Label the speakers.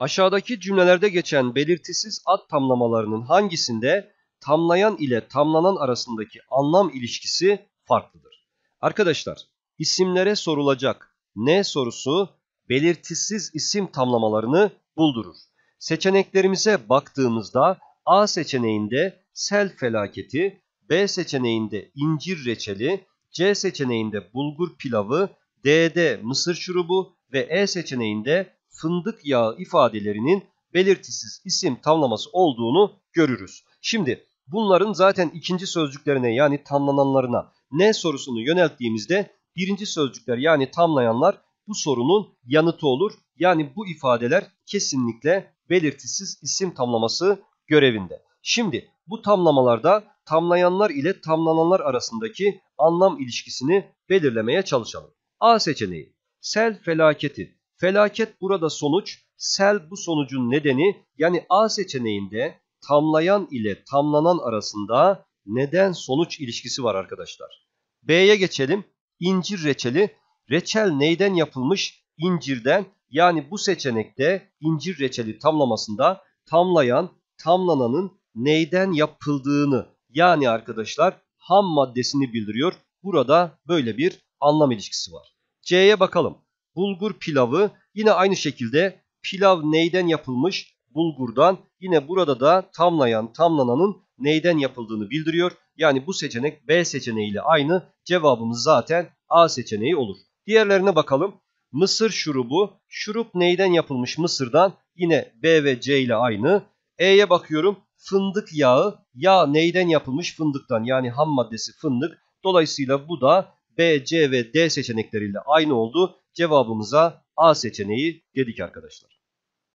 Speaker 1: Aşağıdaki cümlelerde geçen belirtisiz ad tamlamalarının hangisinde tamlayan ile tamlanan arasındaki anlam ilişkisi farklıdır? Arkadaşlar, isimlere sorulacak ne sorusu belirtisiz isim tamlamalarını buldurur. Seçeneklerimize baktığımızda A seçeneğinde sel felaketi, B seçeneğinde incir reçeli, C seçeneğinde bulgur pilavı, D'de mısır şurubu ve E seçeneğinde fındık yağı ifadelerinin belirtisiz isim tamlaması olduğunu görürüz. Şimdi bunların zaten ikinci sözcüklerine yani tamlananlarına ne sorusunu yönelttiğimizde birinci sözcükler yani tamlayanlar bu sorunun yanıtı olur. Yani bu ifadeler kesinlikle belirtisiz isim tamlaması görevinde. Şimdi bu tamlamalarda tamlayanlar ile tamlananlar arasındaki anlam ilişkisini belirlemeye çalışalım. A seçeneği sel felaketi Felaket burada sonuç, sel bu sonucun nedeni yani A seçeneğinde tamlayan ile tamlanan arasında neden sonuç ilişkisi var arkadaşlar. B'ye geçelim. İncir reçeli. Reçel neyden yapılmış? İncirden. Yani bu seçenekte incir reçeli tamlamasında tamlayan, tamlananın neyden yapıldığını yani arkadaşlar ham maddesini bildiriyor. Burada böyle bir anlam ilişkisi var. C'ye bakalım. Bulgur pilavı yine aynı şekilde pilav neyden yapılmış? Bulgurdan. Yine burada da tamlayan, tamlananın neyden yapıldığını bildiriyor. Yani bu seçenek B seçeneğiyle aynı. Cevabımız zaten A seçeneği olur. Diğerlerine bakalım. Mısır şurubu. Şurup neyden yapılmış Mısır'dan? Yine B ve C ile aynı. E'ye bakıyorum. Fındık yağı. Yağ neyden yapılmış? Fındıktan. Yani ham maddesi fındık. Dolayısıyla bu da B, C ve D seçenekleriyle aynı oldu. Cevabımıza A seçeneği dedik arkadaşlar.